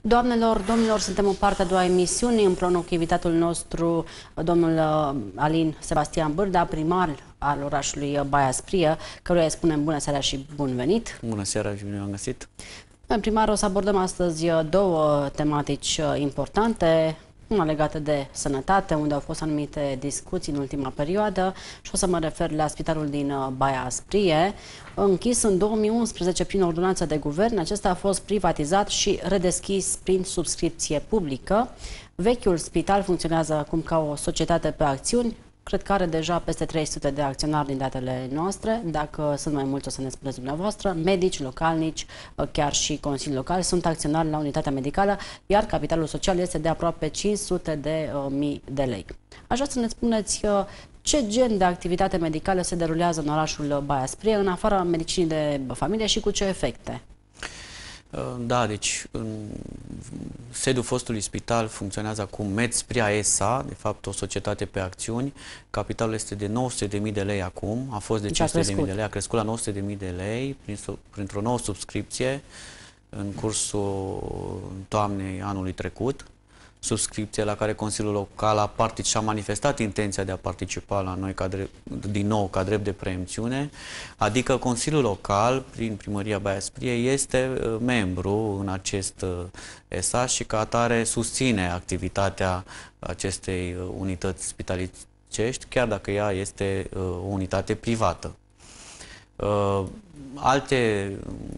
Doamnelor, domnilor, suntem o parte a doua emisiunii împreună cu invitatul nostru, domnul uh, Alin Sebastian Bârda, primar al orașului Baia Sprie, căruia îi spunem bună seara și bun venit. Bună seara și bine am găsit. Primar, o să abordăm astăzi uh, două tematici uh, importante, una legată de sănătate, unde au fost anumite discuții în ultima perioadă și o să mă refer la spitalul din uh, Baia Asprie, închis în 2011 prin ordonanță de guvern. Acesta a fost privatizat și redeschis prin subscripție publică. Vechiul spital funcționează acum ca o societate pe acțiuni, Cred că are deja peste 300 de acționari din datele noastre. Dacă sunt mai mulți, o să ne spuneți dumneavoastră. Medici, localnici, uh, chiar și consilii locali sunt acționari la unitatea medicală, iar capitalul social este de aproape 500 de uh, mii de lei. Așa să ne spuneți uh, ce gen de activitate medicală se derulează în orașul Baia Sprie, în afara medicinii de familie și cu ce efecte? Ehm, da, deci în sediul fostului spital funcționează acum MEDS prea de fapt o societate pe acțiuni. Capitalul este de 900.000 de lei acum, a fost de 500.000 deci de lei, a crescut la 900.000 de lei printr-o nouă subscripție în cursul toamnei anului trecut subscripție la care Consiliul Local a participat și-a manifestat intenția de a participa la noi ca drept, din nou ca drept de preemțiune, adică Consiliul Local, prin Primăria Baia Sprie, este uh, membru în acest ESA uh, și ca atare susține activitatea acestei uh, unități spitalicești, chiar dacă ea este o unitate privată uh, alte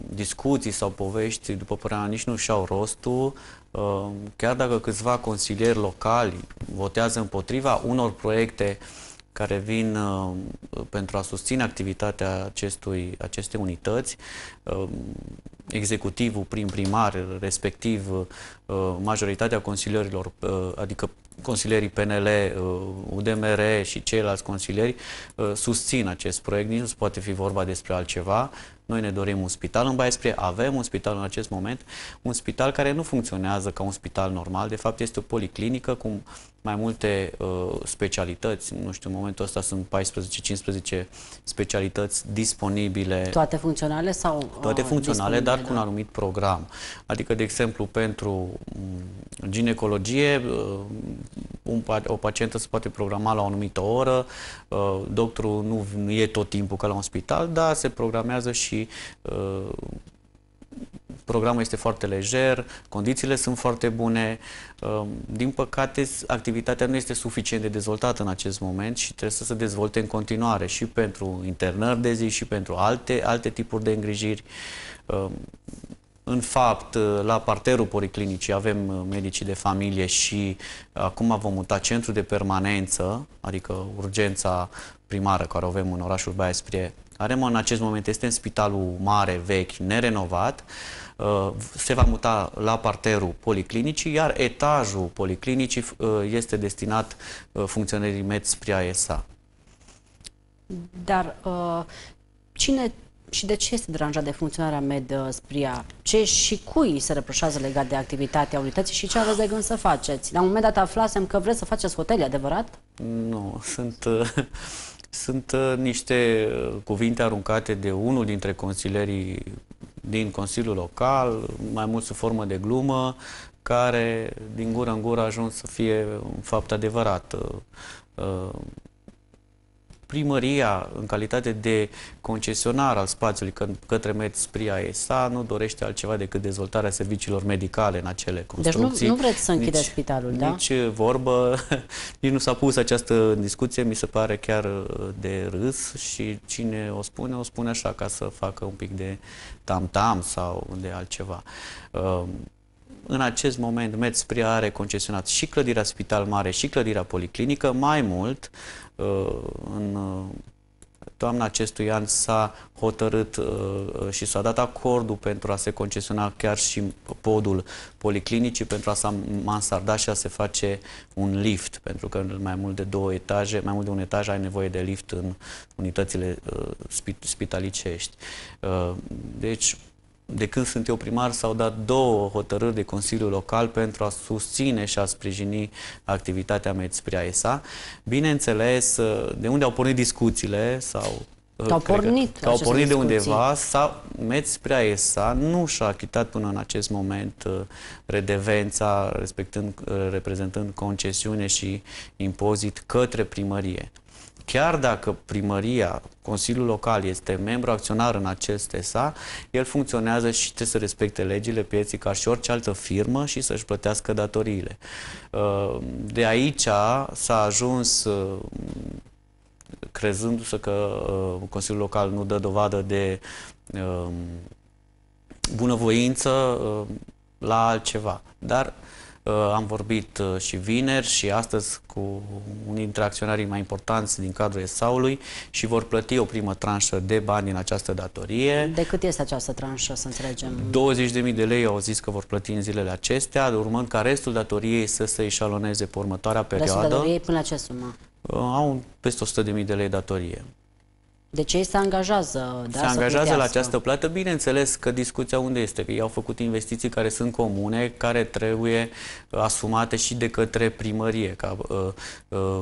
discuții sau povești, după părerea nici nu și-au rostul, uh, chiar dacă câțiva consilieri locali votează împotriva unor proiecte care vin uh, pentru a susține activitatea acestui, acestei unități. Uh, executivul prim primar, respectiv uh, majoritatea consilierilor, uh, adică consilierii PNL, UDMR uh, și ceilalți consilieri uh, susțin acest proiect, nici nu poate fi vorba despre altceva. Noi ne dorim un spital în Baia Spre, avem un spital în acest moment, un spital care nu funcționează ca un spital normal, de fapt este o policlinică cu mai multe uh, specialități, nu știu, în momentul ăsta sunt 14-15 specialități disponibile. Toate funcționale sau? Uh, toate funcționale, dar cu un anumit program. Adică, de exemplu, pentru mm, ginecologie, uh, un, o pacientă se poate programa la o anumită oră, uh, doctorul nu e tot timpul ca la un spital, dar se programează și uh, programul este foarte lejer, condițiile sunt foarte bune. Uh, din păcate, activitatea nu este suficient de dezvoltată în acest moment și trebuie să se dezvolte în continuare și pentru internări de zi și pentru alte, alte tipuri de îngrijiri. În fapt, uh, la parterul policlinicii avem uh, medicii de familie și uh, acum vom muta centru de permanență, adică urgența primară care o avem în orașul Baia Sprie, care în acest moment este în spitalul mare, vechi, nerenovat, se va muta la parterul policlinicii, iar etajul policlinicii este destinat funcționării MED spre ASA. Dar uh, cine și de ce este deranjat de funcționarea Med uh, Spria? Ce și cui se reproșează legat de activitatea unității și ce aveți de gând să faceți? La un moment dat aflasem că vreți să faceți hotel, adevărat? Nu, sunt, uh, sunt uh, niște cuvinte aruncate de unul dintre consilierii din Consiliul Local, mai mult sub formă de glumă, care din gură în gură a ajuns să fie un fapt adevărat primăria, în calitate de concesionar al spațiului către Medspria ESA, nu dorește altceva decât dezvoltarea serviciilor medicale în acele construcții. Deci nu, nu vreți să închideți nici, spitalul, da? Nici vorbă, nici nu s-a pus această discuție, mi se pare chiar uh, de râs și cine o spune, o spune așa ca să facă un pic de tam-tam sau de altceva. Uh, în acest moment MedSpria are concesionat și clădirea Spital Mare și clădirea Policlinică. Mai mult, uh, în uh, toamna acestui an s-a hotărât uh, și s-a dat acordul pentru a se concesiona chiar și podul Policlinicii, pentru a s-a mansarda și a se face un lift, pentru că mai mult de două etaje, mai mult de un etaj ai nevoie de lift în unitățile spitalicești. Deci, de când sunt eu primar, s-au dat două hotărâri de Consiliu Local pentru a susține și a sprijini activitatea Medspria ESA. Bineînțeles, ă, de unde au pornit discuțiile sau ă, au pornit. Că, au pornit de undeva, sau Meți prea ESA nu și-a achitat până în acest moment ă, redevența, respectând, reprezentând concesiune și impozit către primărie. Chiar dacă primăria, Consiliul Local este membru acționar în acest SA, el funcționează și trebuie să respecte legile pieții ca și orice altă firmă și să-și plătească datoriile. Uh, de aici s-a ajuns uh, crezându-se că uh, Consiliul Local nu dă dovadă de bunăvoință la altceva. Dar uh, Uh, am vorbit uh, și vineri și astăzi cu unii dintre acționarii mai importanți din cadrul ESAU-ului și vor plăti o primă tranșă de bani în această datorie. De cât este această tranșă, să înțelegem? 20.000 de lei au zis că vor plăti în zilele acestea, urmând ca restul datoriei să se eșaloneze pe următoarea perioadă. Restul datoriei până la ce sumă? Uh, au peste 100.000 de lei datorie. De ce se angajează? Da, se angajează la această plată. Bineînțeles că discuția unde este? Că ei au făcut investiții care sunt comune, care trebuie asumate și de către primărie, ca uh, uh,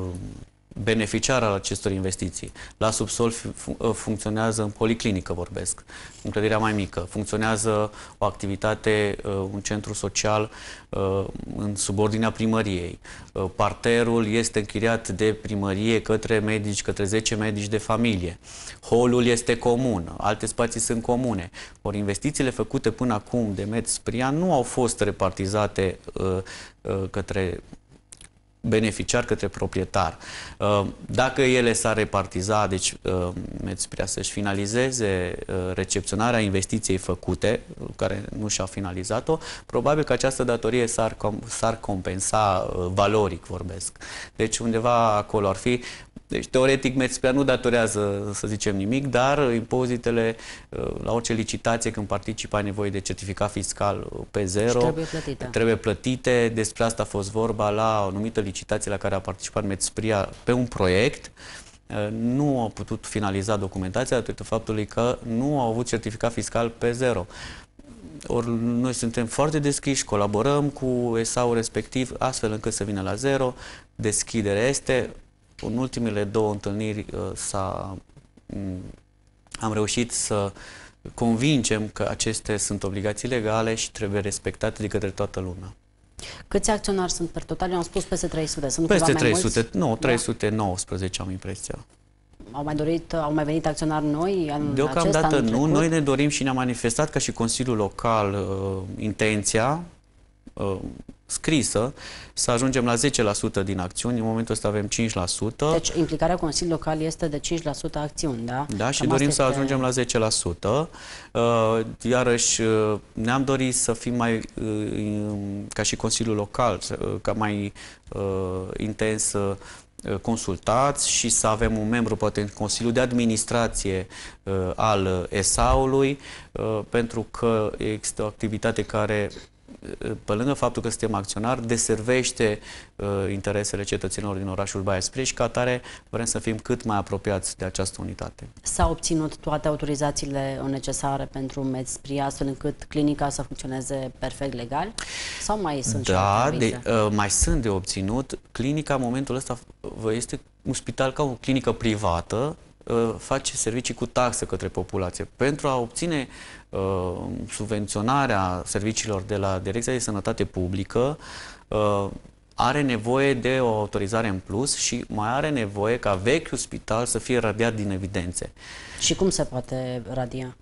beneficiar al acestor investiții. La subsol ă, funcționează în policlinică, vorbesc, în clădirea mai mică. Funcționează o activitate, ă, un centru social ă, în subordinea primăriei. Parterul este închiriat de primărie către medici, către 10 medici de familie. Holul este comun, alte spații sunt comune. Ori investițiile făcute până acum de Med nu au fost repartizate către beneficiar către proprietar. Uh, dacă ele s-ar repartiza, deci Medspria uh, să-și finalizeze uh, recepționarea investiției făcute, care nu și-a finalizat-o, probabil că această datorie s-ar compensa valoric, vorbesc. Deci undeva acolo ar fi deci, teoretic, Metspia nu datorează, să zicem, nimic, dar uh, impozitele uh, la orice licitație, când participa, ai nevoie de certificat fiscal uh, pe zero. trebuie plătite. Trebuie plătite. Despre asta a fost vorba la o anumită licitație la care a participat Metzpria pe un proiect nu au putut finaliza documentația datorită faptului că nu au avut certificat fiscal pe zero. Ori noi suntem foarte deschiși, colaborăm cu ESA-ul respectiv, astfel încât să vină la zero. Deschidere este, în ultimile două întâlniri uh, s-a, mm, am reușit să convingem că acestea sunt obligații legale și trebuie respectate de către toată lumea. Câți acționari sunt pe total? Eu am spus peste 300, sunt Peste 300, mulți? nu, 319 da. am impresia. Au mai dorit, au mai venit acționari noi anul Deocamdată acesta, anul nu, noi ne dorim și ne-am manifestat ca și Consiliul Local uh, intenția uh, scrisă, să ajungem la 10% din acțiuni. În momentul ăsta avem 5%. Deci implicarea Consiliului Local este de 5% acțiuni, da? Da, și Cam dorim să ajungem la 10%. Uh, iarăși uh, ne-am dorit să fim mai, uh, ca și Consiliul Local, ca mai intens consultați și să avem un membru, poate, în Consiliul de Administrație uh, al ESA-ului, uh, pentru că există o activitate care pe lângă faptul că suntem acționari, deservește uh, interesele cetățenilor din orașul Baia și ca atare vrem să fim cât mai apropiați de această unitate. S-au obținut toate autorizațiile necesare pentru MedSpri, astfel încât clinica să funcționeze perfect legal? Sau mai sunt Da, de, uh, mai sunt de obținut. Clinica, în momentul ăsta, este un spital ca o clinică privată, uh, face servicii cu taxă către populație. Pentru a obține uh, subvenționarea serviciilor de la Direcția de Sănătate Publică uh, are nevoie de o autorizare în plus și mai are nevoie ca vechiul spital să fie radiat din evidențe. Și cum se poate radia?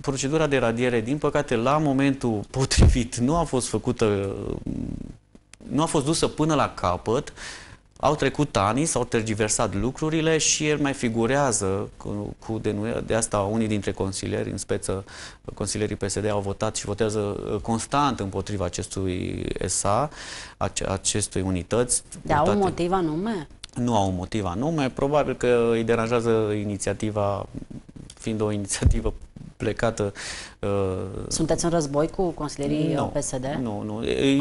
Procedura de radiere, din păcate, la momentul potrivit nu a fost făcută, nu a fost dusă până la capăt uh, au trecut ani, s-au tergiversat lucrurile și el mai figurează cu, cu denuia. de asta unii dintre consilieri, în speță consilierii PSD au votat și votează uh, constant împotriva acestui SA, acestui unități. Dar au un motiv anume? Nu au un motiv anume, probabil că îi deranjează inițiativa, fiind o inițiativă plecată. Uh, Sunteți în război cu consilierii no, PSD? Nu, nu.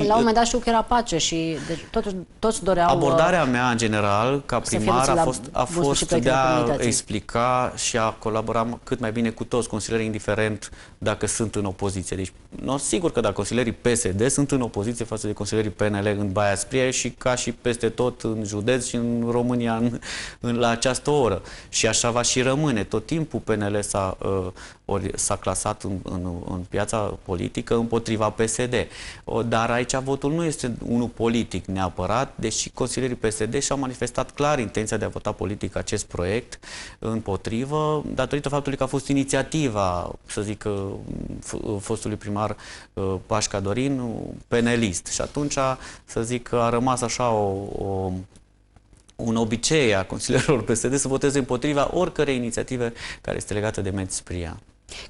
La un moment dat știu că era pace și deci, totuși, toți doreau... Uh, Abordarea mea, în general, ca primar, a fost, a fost de a explica și a colabora cât mai bine cu toți consilierii, indiferent dacă sunt în opoziție. Deci, nu sigur că dacă consilierii PSD sunt în opoziție față de consilierii PNL în Baia Sprie și ca și peste tot în județ și în România în, în, la această oră. Și așa va și rămâne. Tot timpul PNL s-a uh, clasat în, în, în piața politică împotriva PSD. O, dar aici votul nu este unul politic neapărat, deși consilierii PSD și-au manifestat clar intenția de a vota politic acest proiect împotrivă, datorită faptului că a fost inițiativa, să zic, uh, fostului primar uh, Pașca Dorin, penelist. Și atunci, să zic a rămas așa o, o un obicei a consilierilor PSD să voteze împotriva oricărei inițiative care este legată de Metspria.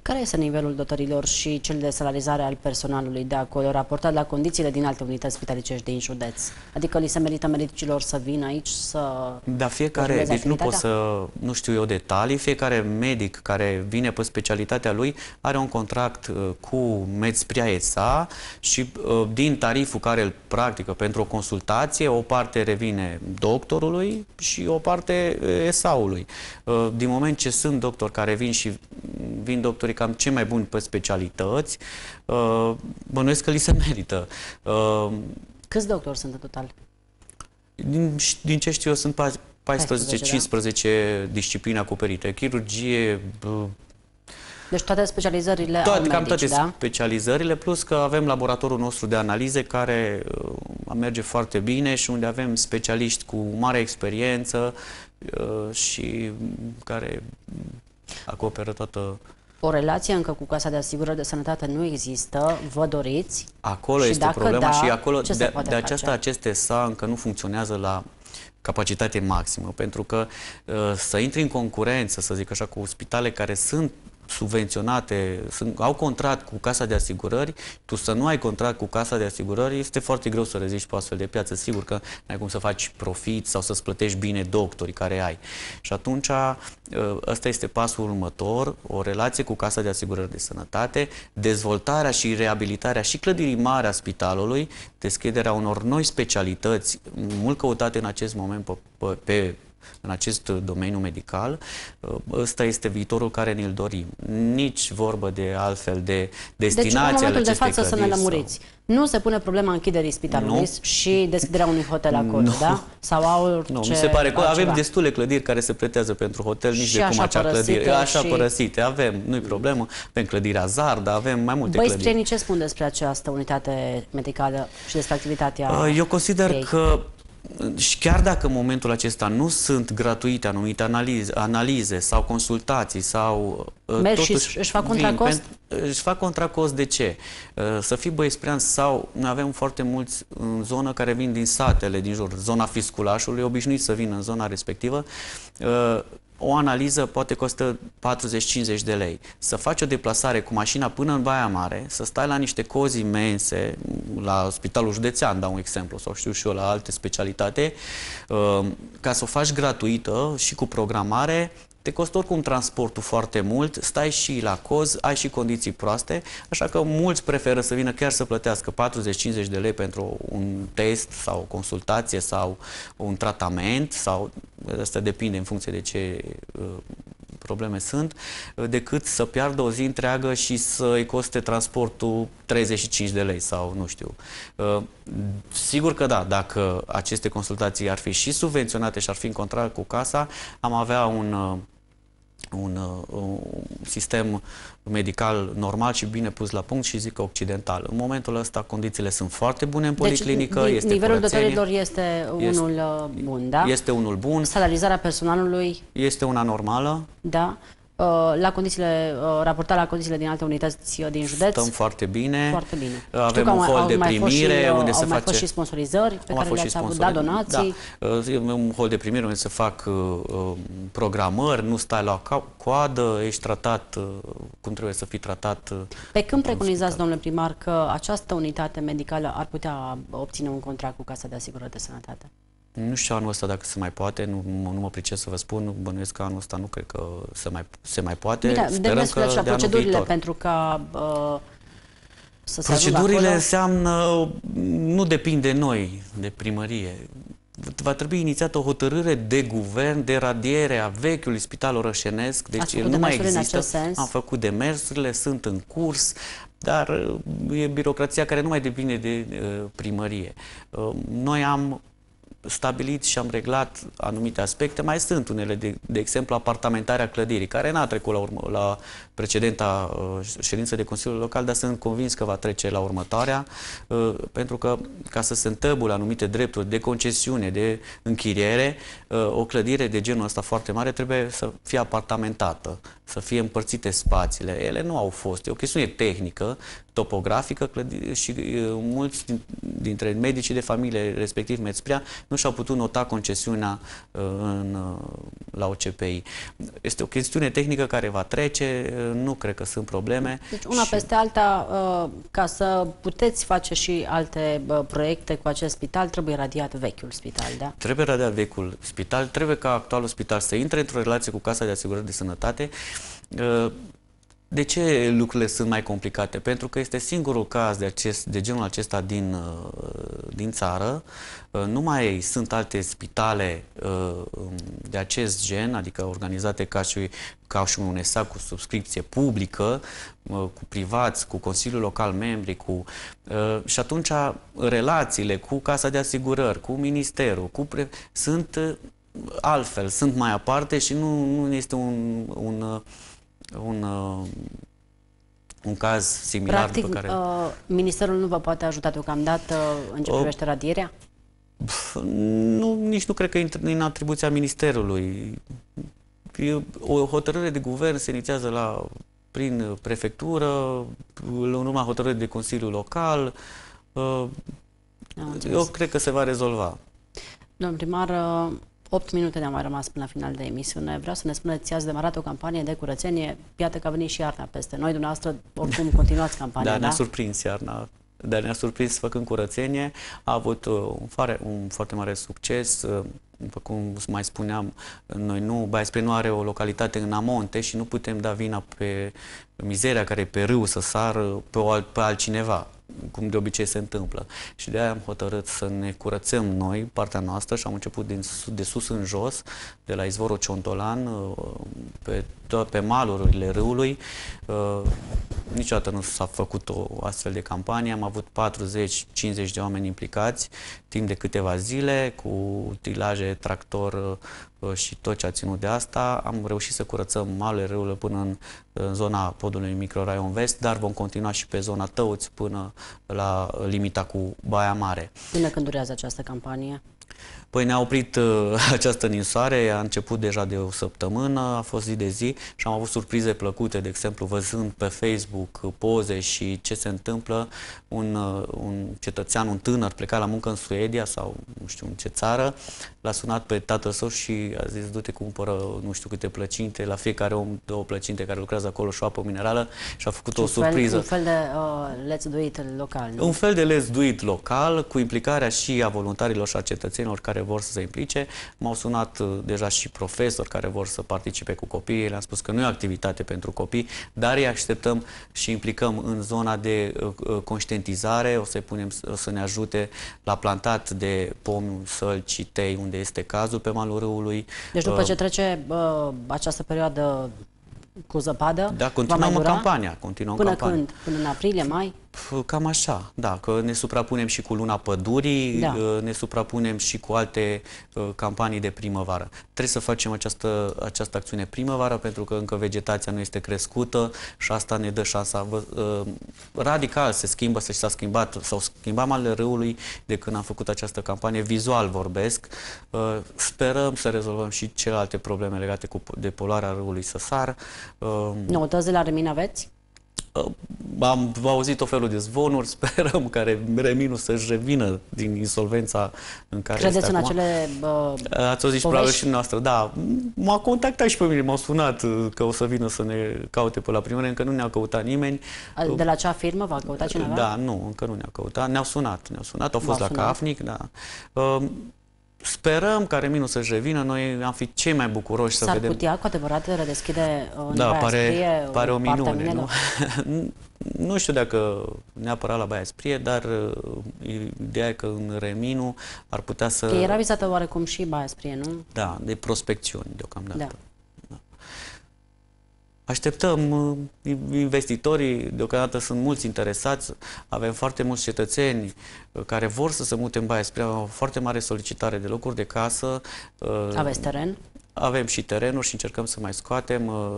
Care este nivelul dotărilor și cel de salarizare al personalului de acolo, raportat la condițiile din alte unități spitalicești din județ? Adică li se merită medicilor să vină aici să... Da, fiecare, deci nu pot să, nu știu eu detalii, fiecare medic care vine pe specialitatea lui are un contract uh, cu MedSpria ESA și uh, din tariful care îl practică pentru o consultație, o parte revine doctorului și o parte ESA-ului. Uh, din moment ce sunt doctori care vin și vin doctorului, doctorii cam cei mai buni pe specialități, uh, bănuiesc că li se merită. Uh, Câți doctori sunt în total? Din, din ce știu eu, sunt 14-15 da. discipline acoperite. Chirurgie, uh, deci toate specializările toate, au medici, cam toate da? specializările, plus că avem laboratorul nostru de analize care uh, merge foarte bine și unde avem specialiști cu mare experiență uh, și care acoperă toată o relație încă cu Casa de Asigurări de Sănătate nu există, vă doriți? Acolo și este dacă problema da, și acolo de, de face? aceasta aceste SA încă nu funcționează la capacitate maximă, pentru că uh, să intri în concurență, să zic așa, cu spitale care sunt subvenționate, sunt, au contract cu casa de asigurări, tu să nu ai contract cu casa de asigurări, este foarte greu să reziști pe astfel de piață. Sigur că n-ai cum să faci profit sau să-ți plătești bine doctorii care ai. Și atunci ă, ăsta este pasul următor, o relație cu casa de asigurări de sănătate, dezvoltarea și reabilitarea și clădirii mari a spitalului, deschiderea unor noi specialități, mult căutate în acest moment pe, pe, pe în acest domeniu medical. Ăsta este viitorul care ne-l dorim. Nici vorbă de altfel de destinație deci, în momentul de față să ne lămuriți. Sau... Nu se pune problema închiderii spitalului nu. și deschiderea unui hotel acolo, nu. da? Sau orice... Nu, mi se pare că avem ceva. destule clădiri care se pretează pentru hotel, nici și de cum acea clădire. Așa și... părăsite, avem, nu-i problemă. Avem clădirea Zard, avem mai multe Băi, clădiri. Băi, ce spun despre această unitate medicală și despre activitatea Eu consider ei? că și chiar dacă în momentul acesta nu sunt gratuite anumite analize, analize sau consultații sau... Uh, Merg totuși, și își fac contracost? Își fac contracost de ce? Uh, să fii băiesprean sau... Avem foarte mulți în zonă care vin din satele din jur, zona fisculașului, obișnuiți să vină în zona respectivă uh, o analiză poate costă 40-50 de lei. Să faci o deplasare cu mașina până în Baia Mare, să stai la niște cozi imense, la Spitalul Județean, dau un exemplu, sau știu și eu, la alte specialitate, ă, ca să o faci gratuită și cu programare, te costă oricum transportul foarte mult, stai și la coz, ai și condiții proaste, așa că mulți preferă să vină chiar să plătească 40-50 de lei pentru un test sau o consultație sau un tratament sau asta depinde în funcție de ce uh, probleme sunt, uh, decât să piardă o zi întreagă și să-i coste transportul 35 de lei sau nu știu. Uh, sigur că da, dacă aceste consultații ar fi și subvenționate și ar fi în contract cu casa, am avea un un, un sistem medical normal și bine pus la punct și zic că occidental. În momentul ăsta condițiile sunt foarte bune în deci, policlinică. Deci, este nivelul dotărilor este unul este, uh, bun, da? Este unul bun. Salarizarea personalului? Este una normală. Da. Uh, la condițiile, uh, raportat la condițiile din alte unități uh, din județ. Stăm foarte bine. Foarte bine. Avem un hol de primire și, unde se face... Au mai fost și sponsorizări pe care le-ați avut, da, donații. Da. un hol de primire unde se fac programări, nu stai la coadă, ești tratat cum trebuie să fii tratat. Pe când preconizați, domnule primar, că această unitate medicală ar putea obține un contract cu Casa de Asigurări de Sănătate? Nu știu anul ăsta dacă se mai poate, nu, nu mă pricep să vă spun, bănuiesc că anul ăsta nu cred că se mai, se mai poate. Bine, Sperăm de că la procedurile pentru că uh, să Procedurile se înseamnă, nu depinde de noi, de primărie. Va trebui inițiată o hotărâre de guvern de radiere a vechiului spital orășenesc, deci nu mai există. Am făcut demersurile, sunt în curs, dar e birocrația care nu mai depinde de primărie. noi am stabilit și am reglat anumite aspecte. Mai sunt unele, de, de exemplu, apartamentarea clădirii, care n-a trecut la, urmă, la precedenta uh, ședință de Consiliul Local, dar sunt convins că va trece la următoarea, uh, pentru că ca să se întăbule anumite drepturi de concesiune, de închiriere, uh, o clădire de genul ăsta foarte mare trebuie să fie apartamentată să fie împărțite spațiile. Ele nu au fost. E o chestiune tehnică, topografică și mulți dintre medicii de familie, respectiv Mețprea, nu și-au putut nota concesiunea în, la OCPI. Este o chestiune tehnică care va trece, nu cred că sunt probleme. Deci una și... peste alta, ca să puteți face și alte proiecte cu acest spital, trebuie radiat vechiul spital, da? Trebuie radiat vechiul spital, trebuie ca actualul spital să intre într-o relație cu Casa de Asigurări de Sănătate Ă, de ce lucrurile sunt mai complicate? Pentru că este singurul caz de, acest, de genul acesta din, ă, din țară. Ă, nu mai sunt alte spitale de acest gen, adică organizate ca și, ca și un UNESA cu subscripție publică, cu privați, cu Consiliul Local Membri, cu... Și atunci relațiile cu Casa de Asigurări, cu Ministerul, cu pre... sunt altfel, sunt mai aparte și nu, nu este un... un un, uh, un caz similar Practic, pe care... Uh, ministerul nu vă poate ajuta deocamdată uh, în ce privește radierea? Nu, nici nu cred că e în atribuția ministerului. E o hotărâre de guvern se inițiază la, prin prefectură, în urma hotărâre de Consiliu Local. Uh, eu cred că se va rezolva. Domnul primar, uh, 8 minute ne-au mai rămas până la final de emisiune. Vreau să ne spuneți, ați demarat o campanie de curățenie, iată că a venit și iarna peste noi, dumneavoastră, oricum continuați campania, da? ne-a da? surprins iarna dar ne-a surprins făcând curățenie. A avut uh, un, fare, un foarte mare succes. Uh, după cum mai spuneam, noi nu, Baia nu are o localitate în amonte și nu putem da vina pe mizeria care e pe râu să sară pe, alt, pe altcineva cum de obicei se întâmplă. Și de-aia am hotărât să ne curățăm noi, partea noastră, și am început din, de sus în jos, de la izvorul Ciontolan, uh, pe, pe malurile râului. Uh, niciodată nu s-a făcut o astfel de campanie. Am avut 40-50 de oameni implicați timp de câteva zile, cu utilaje, tractor uh, uh, și tot ce a ținut de asta. Am reușit să curățăm malele râurile până în, în zona podului microraion vest, dar vom continua și pe zona Tăuți până la limita cu Baia Mare. Până când durează această campanie? Păi ne-a oprit uh, această ninsoare, a început deja de o săptămână, a fost zi de zi și am avut surprize plăcute, de exemplu, văzând pe Facebook poze și ce se întâmplă, un, uh, un cetățean, un tânăr plecat la muncă în Suedia sau nu știu în ce țară, l-a sunat pe tatăl său și a zis, du-te, cumpără nu știu câte plăcinte, la fiecare om două plăcinte care lucrează acolo și o apă minerală și a făcut și o surpriză. Un fel de uh, let's do it local. Nu? Un fel de let's do it local, cu implicarea și a voluntarilor și a cetățenilor care care vor să se implice. M-au sunat uh, deja și profesori care vor să participe cu copiii. Le-am spus că nu e o activitate pentru copii, dar îi așteptăm și implicăm în zona de uh, uh, conștientizare. O să-i punem o să ne ajute la plantat de pomi, sălci, tei, unde este cazul pe malul râului. Deci după ce trece uh, această perioadă cu zăpadă. Da, continuăm campania. Continuăm până campania. când? Până în aprilie, mai? Cam așa, da, că ne suprapunem și cu Luna Pădurii, da. Uh, ne suprapunem și cu alte uh, campanii de primăvară. Trebuie să facem această, această acțiune primăvară pentru că încă vegetația nu este crescută și asta ne dă șansa. Uh, radical se schimbă se s-a schimbat, s-au schimbat malele râului de când am făcut această campanie, vizual vorbesc. sperăm să rezolvăm și celelalte probleme legate cu, depolarea râului să sar. Noutăți de la Remin aveți? Am auzit o felul de zvonuri, sperăm că Reminu să-și revină din insolvența în care Credeți este în acum. acele uh, Ați auzit probabil și noastră, da. M-a contactat și pe mine, m-au sunat uh, că o să vină să ne caute pe la primărie, încă nu ne-a căutat nimeni. De la cea firmă v-a căutat cineva? Da, nu, încă nu ne-a căutat. Ne-au sunat, ne-au sunat, au fost la sunat. CAFNIC, da. Uh, sperăm ca Reminu să-și revină, noi am fi cei mai bucuroși să vedem. S-ar putea cu adevărat redeschide uh, da, pare, Sprie, uh, pare o minune, nu? nu știu dacă neapărat la Baia Sprie, dar uh, ideea e că în Reminu ar putea să... Că era vizată oarecum și Baia Sprie, nu? Da, de prospecțiuni deocamdată. Da. Așteptăm uh, investitorii, deocamdată sunt mulți interesați, avem foarte mulți cetățeni uh, care vor să se mute în Baia Spre, o foarte mare solicitare de locuri de casă. Uh, Aveți teren? Avem și terenuri și încercăm să mai scoatem uh,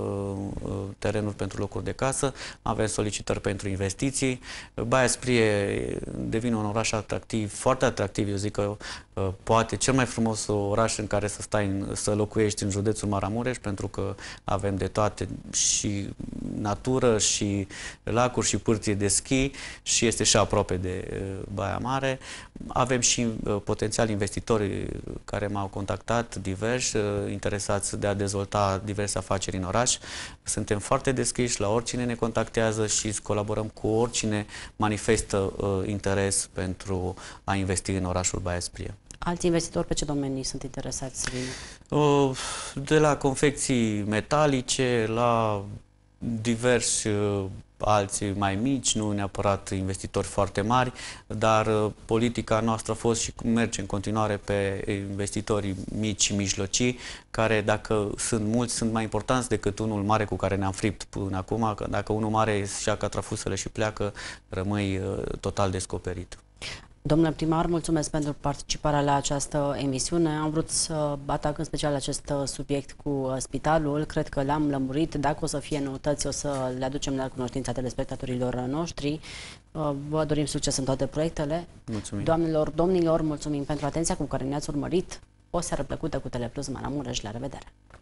uh, terenuri pentru locuri de casă, avem solicitări pentru investiții. Baia Sprie devine un oraș atractiv, foarte atractiv, eu zic că uh, poate cel mai frumos oraș în care să stai, în, să locuiești în județul Maramureș, pentru că avem de toate și natură și lacuri și pârții de schi și este și aproape de uh, Baia Mare. Avem și uh, potențial investitori uh, care m-au contactat diversi, interesați de a dezvolta diverse afaceri în oraș. Suntem foarte deschiși la oricine ne contactează și colaborăm cu oricine manifestă interes pentru a investi în orașul Baia Sprie. Alți investitori pe ce domenii sunt interesați? De la confecții metalice, la diversi uh, alții mai mici, nu neapărat investitori foarte mari, dar uh, politica noastră a fost și merge în continuare pe investitorii mici și mijlocii, care dacă sunt mulți, sunt mai importanți decât unul mare cu care ne-am fript până acum. Dacă unul mare și-a catrafusele și pleacă, rămâi uh, total descoperit. Domnule primar, mulțumesc pentru participarea la această emisiune. Am vrut să atac în special acest uh, subiect cu uh, spitalul. Cred că l-am lămurit. Dacă o să fie noutăți, o să le aducem la cunoștința telespectatorilor uh, noștri. Vă dorim succes în toate proiectele. Mulțumim. Doamnelor, domnilor, mulțumim pentru atenția cu care ne-ați urmărit. O seară plăcută cu Teleplus Maramureș. La revedere!